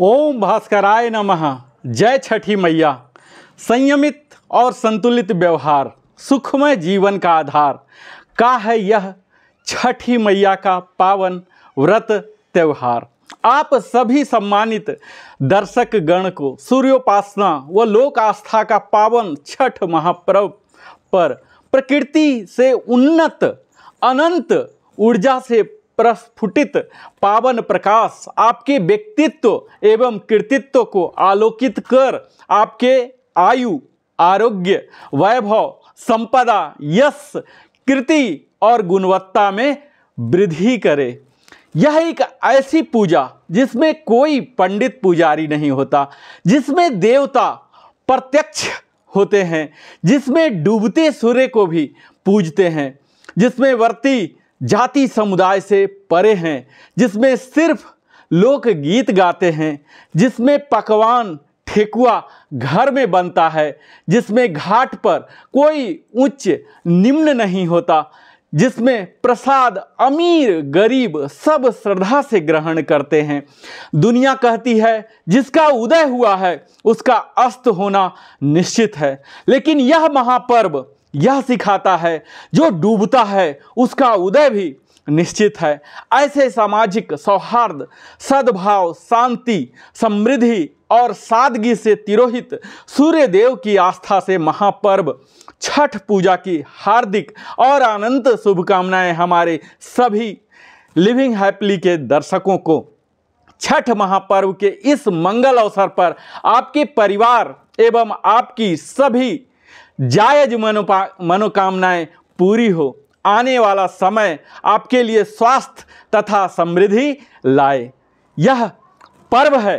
ओम भास्कराय नमः जय छठी मैया संयमित और संतुलित व्यवहार सुखमय जीवन का आधार का है यह छठी मैया का पावन व्रत त्यौहार आप सभी सम्मानित दर्शक गण को सूर्योपासना व लोक आस्था का पावन छठ महापर्व पर प्रकृति से उन्नत अनंत ऊर्जा से प्रस्फुटित पावन प्रकाश आपके व्यक्तित्व एवं कृतित्व को आलोकित कर आपके आयु आरोग्य वैभव संपदा यश कृति और गुणवत्ता में वृद्धि करे यह एक ऐसी पूजा जिसमें कोई पंडित पुजारी नहीं होता जिसमें देवता प्रत्यक्ष होते हैं जिसमें डूबते सूर्य को भी पूजते हैं जिसमें वर्ती जाति समुदाय से परे हैं जिसमें सिर्फ गीत गाते हैं जिसमें पकवान ठेकुआ घर में बनता है जिसमें घाट पर कोई उच्च निम्न नहीं होता जिसमें प्रसाद अमीर गरीब सब श्रद्धा से ग्रहण करते हैं दुनिया कहती है जिसका उदय हुआ है उसका अस्त होना निश्चित है लेकिन यह महापर्व यह सिखाता है जो डूबता है उसका उदय भी निश्चित है ऐसे सामाजिक सौहार्द सद्भाव शांति समृद्धि और सादगी से तिरोहित सूर्य देव की आस्था से महापर्व छठ पूजा की हार्दिक और अनंत शुभकामनाएं हमारे सभी लिविंग हैप्पी के दर्शकों को छठ महापर्व के इस मंगल अवसर पर आपके परिवार एवं आपकी सभी जायज मनोपा मनोकामनाएं पूरी हो आने वाला समय आपके लिए स्वास्थ्य तथा समृद्धि लाए यह पर्व है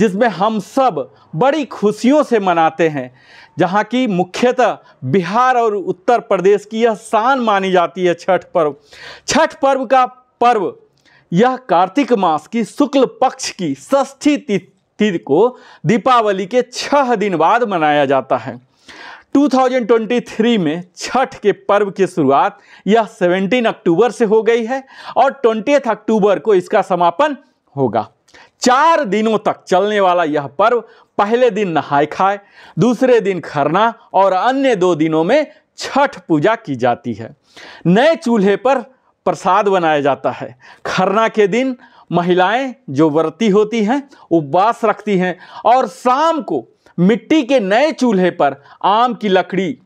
जिसमें हम सब बड़ी खुशियों से मनाते हैं जहाँ की मुख्यतः बिहार और उत्तर प्रदेश की यह शान मानी जाती है छठ पर्व छठ पर्व का पर्व यह कार्तिक मास की शुक्ल पक्ष की षष्ठी तिथि को दीपावली के छह दिन बाद मनाया जाता है 2023 में छठ के पर्व की शुरुआत यह 17 अक्टूबर से हो गई है और ट्वेंटी अक्टूबर को इसका समापन होगा चार दिनों तक चलने वाला यह पर्व पहले दिन नहाय खाए दूसरे दिन खरना और अन्य दो दिनों में छठ पूजा की जाती है नए चूल्हे पर प्रसाद बनाया जाता है खरना के दिन महिलाएं जो व्रती होती हैं उपवास रखती हैं और शाम को मिट्टी के नए चूल्हे पर आम की लकड़ी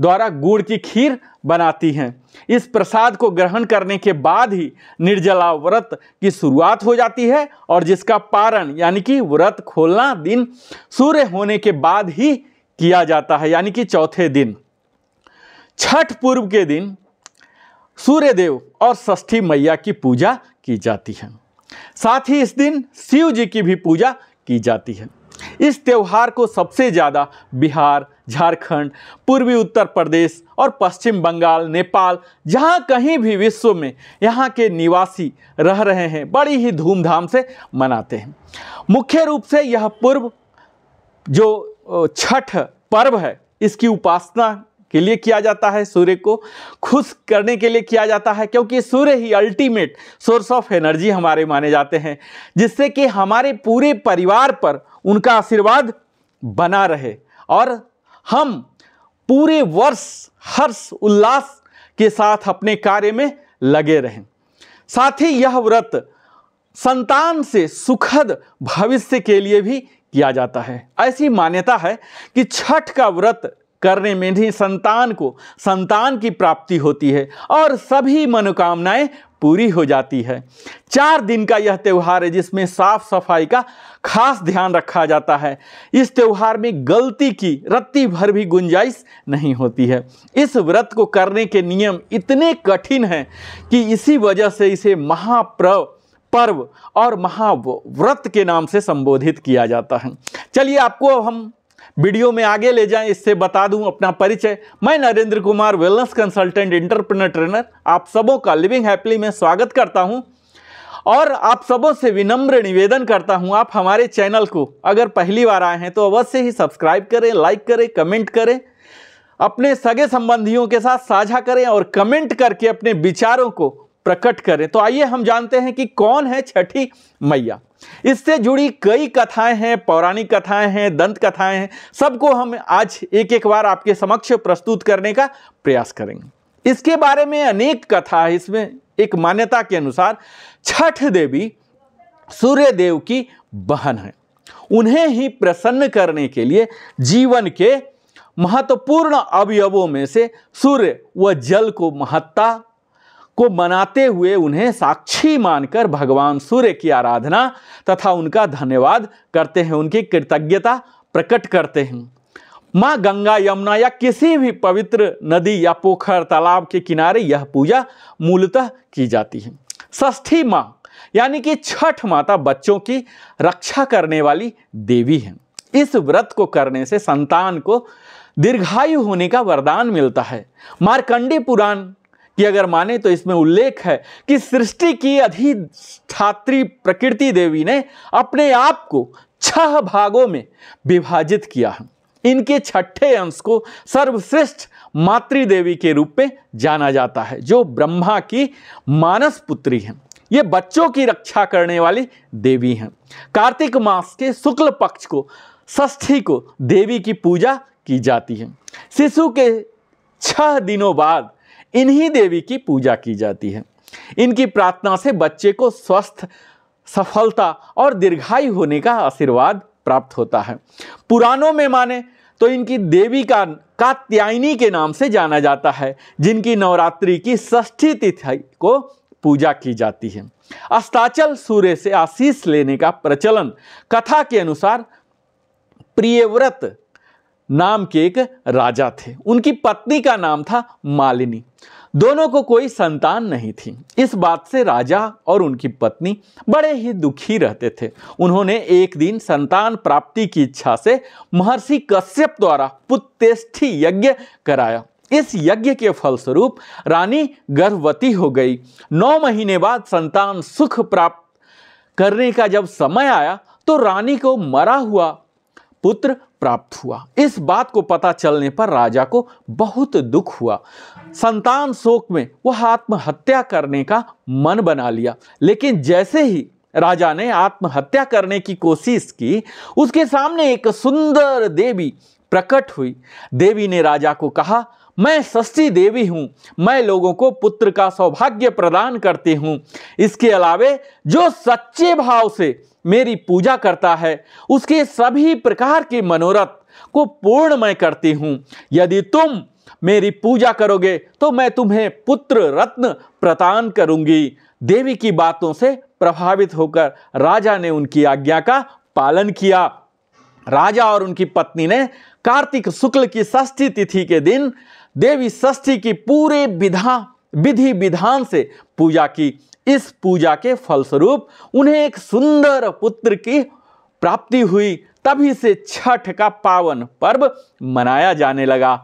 द्वारा गुड़ की खीर बनाती हैं इस प्रसाद को ग्रहण करने के बाद ही निर्जला व्रत की शुरुआत हो जाती है और जिसका पारण यानी कि व्रत खोलना दिन सूर्य होने के बाद ही किया जाता है यानी कि चौथे दिन छठ पूर्व के दिन सूर्यदेव और षष्ठी मैया की पूजा की जाती है साथ ही इस दिन शिव जी की भी पूजा की जाती है इस त्यौहार को सबसे ज़्यादा बिहार झारखंड, पूर्वी उत्तर प्रदेश और पश्चिम बंगाल नेपाल जहाँ कहीं भी विश्व में यहाँ के निवासी रह रहे हैं बड़ी ही धूमधाम से मनाते हैं मुख्य रूप से यह पूर्व जो छठ पर्व है इसकी उपासना के लिए किया जाता है सूर्य को खुश करने के लिए किया जाता है क्योंकि सूर्य ही अल्टीमेट सोर्स ऑफ एनर्जी हमारे माने जाते हैं जिससे कि हमारे पूरे परिवार पर उनका आशीर्वाद बना रहे और हम पूरे वर्ष हर्ष उल्लास के साथ अपने कार्य में लगे रहें साथ ही यह व्रत संतान से सुखद भविष्य के लिए भी किया जाता है ऐसी मान्यता है कि छठ का व्रत करने में ही संतान को संतान की प्राप्ति होती है और सभी मनोकामनाएं पूरी हो जाती है चार दिन का यह त्यौहार है जिसमें साफ सफाई का खास ध्यान रखा जाता है इस त्यौहार में गलती की रत्ती भर भी गुंजाइश नहीं होती है इस व्रत को करने के नियम इतने कठिन हैं कि इसी वजह से इसे महाप्रव पर्व और महाव्रत के नाम से संबोधित किया जाता है चलिए आपको हम वीडियो में आगे ले जाएं इससे बता दूं अपना परिचय मैं Narendra Kumar wellness consultant entrepreneur trainer आप सबों का लिविंग हैप्पली में स्वागत करता हूं और आप सबों से विनम्र निवेदन करता हूं आप हमारे चैनल को अगर पहली बार आए हैं तो अवश्य ही सब्सक्राइब करें लाइक करें कमेंट करें अपने सगे संबंधियों के साथ साझा करें और कमेंट करके अपने विचारों को प्रकट करें तो आइए हम जानते हैं कि कौन है छठी मैया इससे जुड़ी कई कथाएं हैं पौराणिक कथाएं हैं दंत कथाएं हैं सबको हम आज एक एक बार आपके समक्ष प्रस्तुत करने का प्रयास करेंगे इसके बारे में अनेक कथा है इसमें एक मान्यता के अनुसार छठ देवी सूर्य देव की बहन है उन्हें ही प्रसन्न करने के लिए जीवन के महत्वपूर्ण अवयवों में से सूर्य व जल को महत्ता को मनाते हुए उन्हें साक्षी मानकर भगवान सूर्य की आराधना तथा उनका धन्यवाद करते हैं उनकी कृतज्ञता प्रकट करते हैं माँ गंगा यमुना या किसी भी पवित्र नदी या पोखर तालाब के किनारे यह पूजा मूलतः की जाती है षष्ठी माँ यानी कि छठ माता बच्चों की रक्षा करने वाली देवी है इस व्रत को करने से संतान को दीर्घायु होने का वरदान मिलता है मार्कंडी पुराण कि अगर माने तो इसमें उल्लेख है कि सृष्टि की अधिष्ठात्री प्रकृति देवी ने अपने आप को छह भागों में विभाजित किया है इनके छठे अंश को सर्वश्रेष्ठ मातृदेवी के रूप में जाना जाता है जो ब्रह्मा की मानस पुत्री हैं ये बच्चों की रक्षा करने वाली देवी हैं कार्तिक मास के शुक्ल पक्ष को षष्ठी को देवी की पूजा की जाती है शिशु के छह दिनों बाद इन्हीं देवी की पूजा की जाती है इनकी प्रार्थना से बच्चे को स्वस्थ सफलता और दीर्घायु होने का आशीर्वाद प्राप्त होता है पुराणों में माने तो इनकी देवी का कात्यायनी के नाम से जाना जाता है जिनकी नवरात्रि की षष्ठी तिथि को पूजा की जाती है अस्ताचल सूर्य से आशीष लेने का प्रचलन कथा के अनुसार प्रियव्रत नाम के एक राजा थे उनकी पत्नी का नाम था मालिनी दोनों को कोई संतान नहीं थी इस बात से राजा और उनकी पत्नी बड़े ही दुखी रहते थे उन्होंने एक दिन संतान प्राप्ति की इच्छा से महर्षि कश्यप द्वारा पुत्रेष्ठी यज्ञ कराया इस यज्ञ के फलस्वरूप रानी गर्भवती हो गई नौ महीने बाद संतान सुख प्राप्त करने का जब समय आया तो रानी को मरा हुआ पुत्र प्राप्त हुआ इस बात को पता चलने पर राजा को बहुत दुख हुआ संतान शोक में वह आत्महत्या करने का मन बना लिया लेकिन जैसे ही राजा ने आत्महत्या करने की कोशिश की उसके सामने एक सुंदर देवी प्रकट हुई देवी ने राजा को कहा मैं सस्ती देवी हूँ मैं लोगों को पुत्र का सौभाग्य प्रदान करती हूँ इसके अलावे जो सच्चे भाव से मेरी पूजा करता है उसके सभी प्रकार के मनोरथ को पूर्ण मैं करती हूँ यदि तुम मेरी पूजा करोगे तो मैं तुम्हें पुत्र रत्न प्रदान करूंगी देवी की बातों से प्रभावित होकर राजा ने उनकी आज्ञा का पालन किया राजा और उनकी पत्नी ने कार्तिक शुक्ल की षष्ठी तिथि के दिन देवी षष्ठी की पूरे विधा विधि विधान से पूजा की इस पूजा के फलस्वरूप उन्हें एक सुंदर पुत्र की प्राप्ति हुई तभी से छठ का पावन पर्व मनाया जाने लगा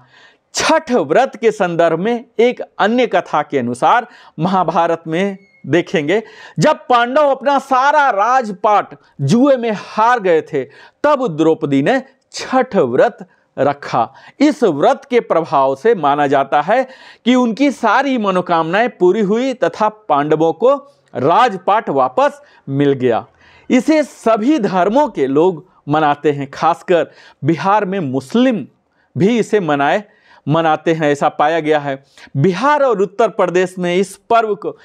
छठ व्रत के संदर्भ में एक अन्य कथा के अनुसार महाभारत में देखेंगे जब पांडव अपना सारा राजपाट जुए में हार गए थे तब द्रौपदी ने छठ व्रत रखा इस व्रत के प्रभाव से माना जाता है कि उनकी सारी मनोकामनाएं पूरी हुई तथा पांडवों को राजपाट वापस मिल गया इसे सभी धर्मों के लोग मनाते हैं खासकर बिहार में मुस्लिम भी इसे मनाए मनाते हैं ऐसा पाया गया है बिहार और उत्तर प्रदेश में इस पर्व को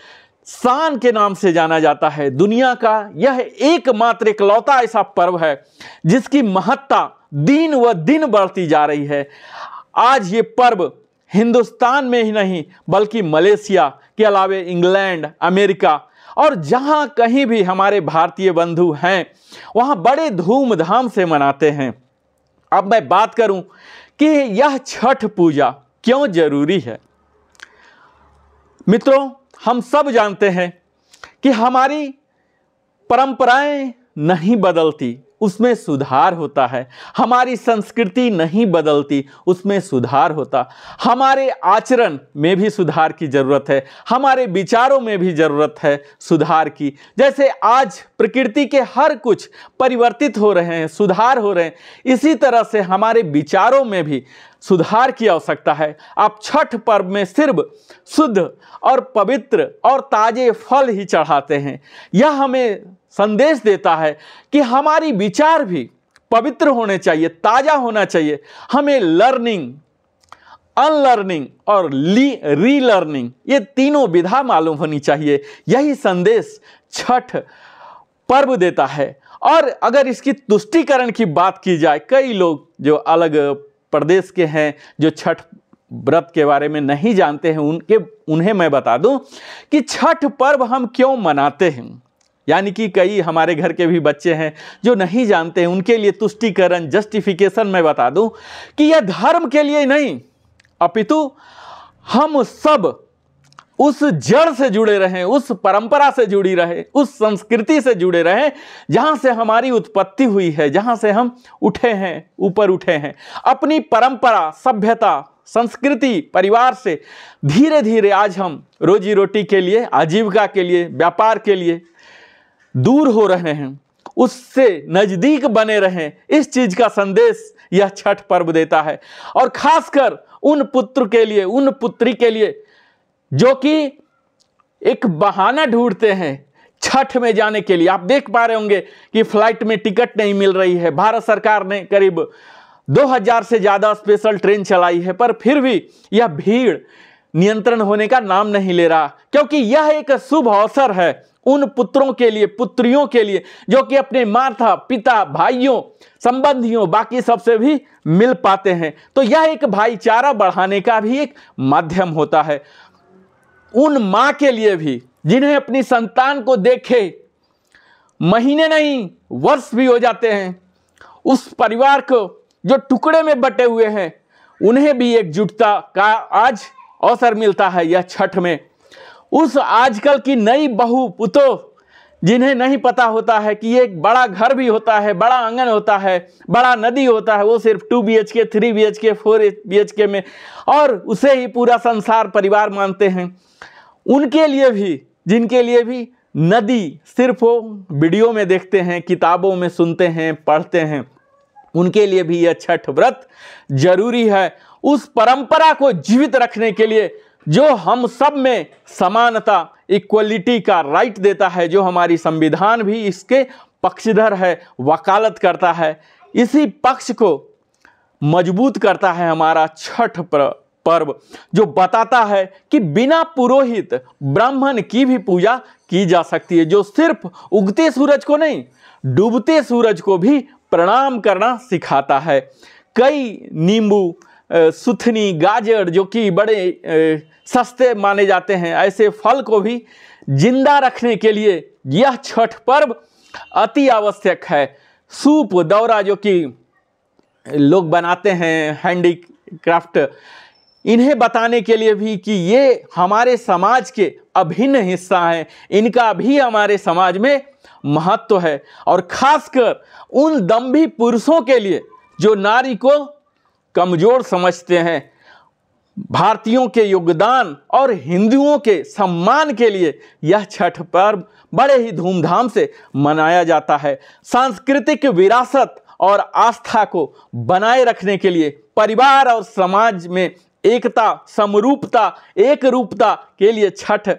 शान के नाम से जाना जाता है दुनिया का यह एकमात्र इकलौता ऐसा पर्व है जिसकी महत्ता दिन व दिन बढ़ती जा रही है आज ये पर्व हिंदुस्तान में ही नहीं बल्कि मलेशिया के अलावे इंग्लैंड अमेरिका और जहाँ कहीं भी हमारे भारतीय बंधु हैं वहाँ बड़े धूमधाम से मनाते हैं अब मैं बात करूं कि यह छठ पूजा क्यों जरूरी है मित्रों हम सब जानते हैं कि हमारी परंपराएं नहीं बदलती उसमें सुधार होता है हमारी संस्कृति नहीं बदलती उसमें सुधार होता हमारे आचरण में भी सुधार की ज़रूरत है हमारे विचारों में भी ज़रूरत है सुधार की जैसे आज प्रकृति के हर कुछ परिवर्तित हो रहे हैं सुधार हो रहे हैं इसी तरह से हमारे विचारों में भी सुधार की आवश्यकता है आप छठ पर्व में सिर्फ शुद्ध और पवित्र और ताजे फल ही चढ़ाते हैं यह हमें संदेश देता है कि हमारी विचार भी पवित्र होने चाहिए ताज़ा होना चाहिए हमें लर्निंग अनलर्निंग और ली रीलर्निंग ये तीनों विधा मालूम होनी चाहिए यही संदेश छठ पर्व देता है और अगर इसकी तुष्टिकरण की बात की जाए कई लोग जो अलग प्रदेश के हैं जो छठ व्रत के बारे में नहीं जानते हैं उनके उन्हें मैं बता दूं कि छठ पर्व हम क्यों मनाते हैं यानी कि कई हमारे घर के भी बच्चे हैं जो नहीं जानते हैं उनके लिए तुष्टिकरण जस्टिफिकेशन मैं बता दूं कि यह धर्म के लिए नहीं अपितु हम सब उस जड़ से जुड़े रहें उस परंपरा से जुड़ी रहे उस संस्कृति से जुड़े रहें जहाँ से हमारी उत्पत्ति हुई है जहाँ से हम उठे हैं ऊपर उठे हैं अपनी परंपरा सभ्यता संस्कृति परिवार से धीरे धीरे आज हम रोजी रोटी के लिए आजीविका के लिए व्यापार के लिए दूर हो रहे हैं उससे नज़दीक बने रहें इस चीज़ का संदेश यह छठ पर्व देता है और खासकर उन पुत्र के लिए उन पुत्री के लिए जो कि एक बहाना ढूंढते हैं छठ में जाने के लिए आप देख पा रहे होंगे कि फ्लाइट में टिकट नहीं मिल रही है भारत सरकार ने करीब 2000 से ज़्यादा स्पेशल ट्रेन चलाई है पर फिर भी यह भीड़ नियंत्रण होने का नाम नहीं ले रहा क्योंकि यह एक शुभ अवसर है उन पुत्रों के लिए पुत्रियों के लिए जो कि अपने माता पिता भाइयों संबंधियों बाकी सबसे भी मिल पाते हैं तो यह एक भाईचारा बढ़ाने का भी एक माध्यम होता है उन माँ के लिए भी जिन्हें अपनी संतान को देखे महीने नहीं वर्ष भी हो जाते हैं उस परिवार को जो टुकड़े में बटे हुए हैं उन्हें भी एकजुटता का आज अवसर मिलता है यह छठ में उस आजकल की नई बहू पुतो जिन्हें नहीं पता होता है कि एक बड़ा घर भी होता है बड़ा आंगन होता है बड़ा नदी होता है वो सिर्फ two B H K three B H K four B H K में और उसे ही पूरा संसार परिवार मानते हैं उनके लिए भी जिनके लिए भी नदी सिर्फ वो वीडियो में देखते हैं किताबों में सुनते हैं पढ़ते हैं उनके लिए भी यह छठ व्रत जरूरी है उस परंपरा को जीवित रखने के लिए जो हम सब में समानता इक्वलिटी का राइट देता है जो हमारी संविधान भी इसके पक्षधर है वकालत करता है इसी पक्ष को मजबूत करता है हमारा छठ पर्व जो बताता है कि बिना पुरोहित ब्राह्मण की भी पूजा की जा सकती है जो सिर्फ उगते सूरज को नहीं डूबते सूरज को भी प्रणाम करना सिखाता है कई नींबू सुथनी गाजर जो कि बड़े सस्ते माने जाते हैं ऐसे फल को भी जिंदा रखने के लिए यह छठ पर्व अति आवश्यक है सूप दौरा जो कि लोग बनाते हैं हैंडी क्राफ्ट इन्हें बताने के लिए भी कि ये हमारे समाज के अभिन्न हिस्सा हैं इनका भी हमारे समाज में महत्व है और खासकर उन दम्भी पुरुषों के लिए जो नारी को कमज़ोर समझते हैं भारतीयों के योगदान और हिंदुओं के सम्मान के लिए यह छठ पर्व बड़े ही धूमधाम से मनाया जाता है सांस्कृतिक विरासत और आस्था को बनाए रखने के लिए परिवार और समाज में एकता समरूपता एक रूपता के लिए छठ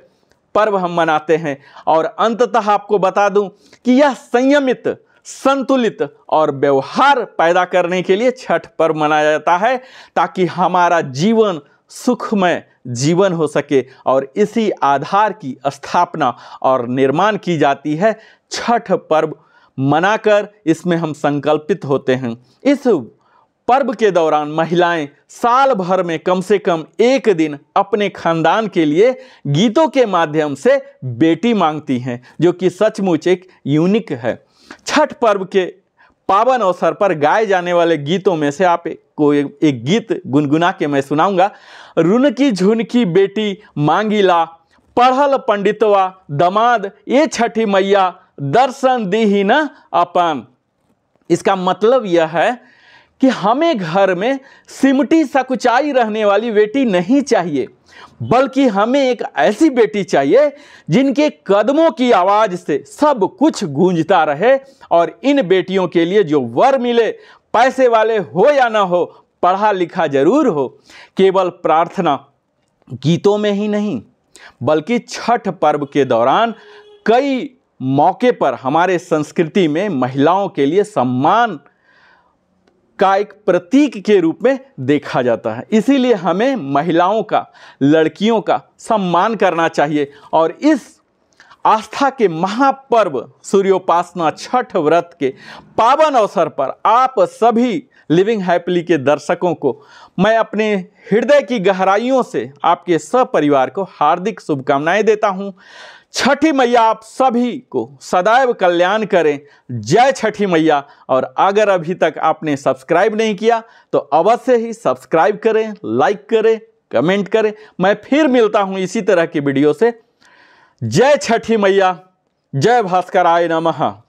पर्व हम मनाते हैं और अंततः आपको बता दूं कि यह संयमित संतुलित और व्यवहार पैदा करने के लिए छठ पर्व मनाया जाता है ताकि हमारा जीवन सुखमय जीवन हो सके और इसी आधार की स्थापना और निर्माण की जाती है छठ पर्व मनाकर इसमें हम संकल्पित होते हैं इस पर्व के दौरान महिलाएं साल भर में कम से कम एक दिन अपने खानदान के लिए गीतों के माध्यम से बेटी मांगती हैं जो कि सचमुच एक यूनिक है छठ पर्व के पावन अवसर पर गाए जाने वाले गीतों में से आप को एक, गीत गुनगुना के मैं सुनाऊंगा रुनकी झुनकी बेटी मांगीला पढ़ल पंडितवा दमाद ये छठी मैया दर्शन दी ही न अपन इसका मतलब यह है कि हमें घर में सिमटी सकुचाई रहने वाली बेटी नहीं चाहिए बल्कि हमें एक ऐसी बेटी चाहिए जिनके कदमों की आवाज़ से सब कुछ गूंजता रहे और इन बेटियों के लिए जो वर मिले पैसे वाले हो या ना हो पढ़ा लिखा जरूर हो केवल प्रार्थना गीतों में ही नहीं बल्कि छठ पर्व के दौरान कई मौके पर हमारे संस्कृति में महिलाओं के लिए सम्मान का एक प्रतीक के रूप में देखा जाता है इसीलिए हमें महिलाओं का लड़कियों का सम्मान करना चाहिए और इस आस्था के महापर्व सूर्योपासना छठ व्रत के पावन अवसर पर आप सभी लिविंग हैप्पली के दर्शकों को मैं अपने हृदय की गहराइयों से आपके सपरिवार को हार्दिक शुभकामनाएं देता हूं छठी मैया आप सभी को सदैव कल्याण करें जय छठी मैया और अगर अभी तक आपने सब्सक्राइब नहीं किया तो अवश्य ही सब्सक्राइब करें लाइक करें कमेंट करें मैं फिर मिलता हूं इसी तरह की वीडियो से जय छठी मैया जय भास्कर आय नमः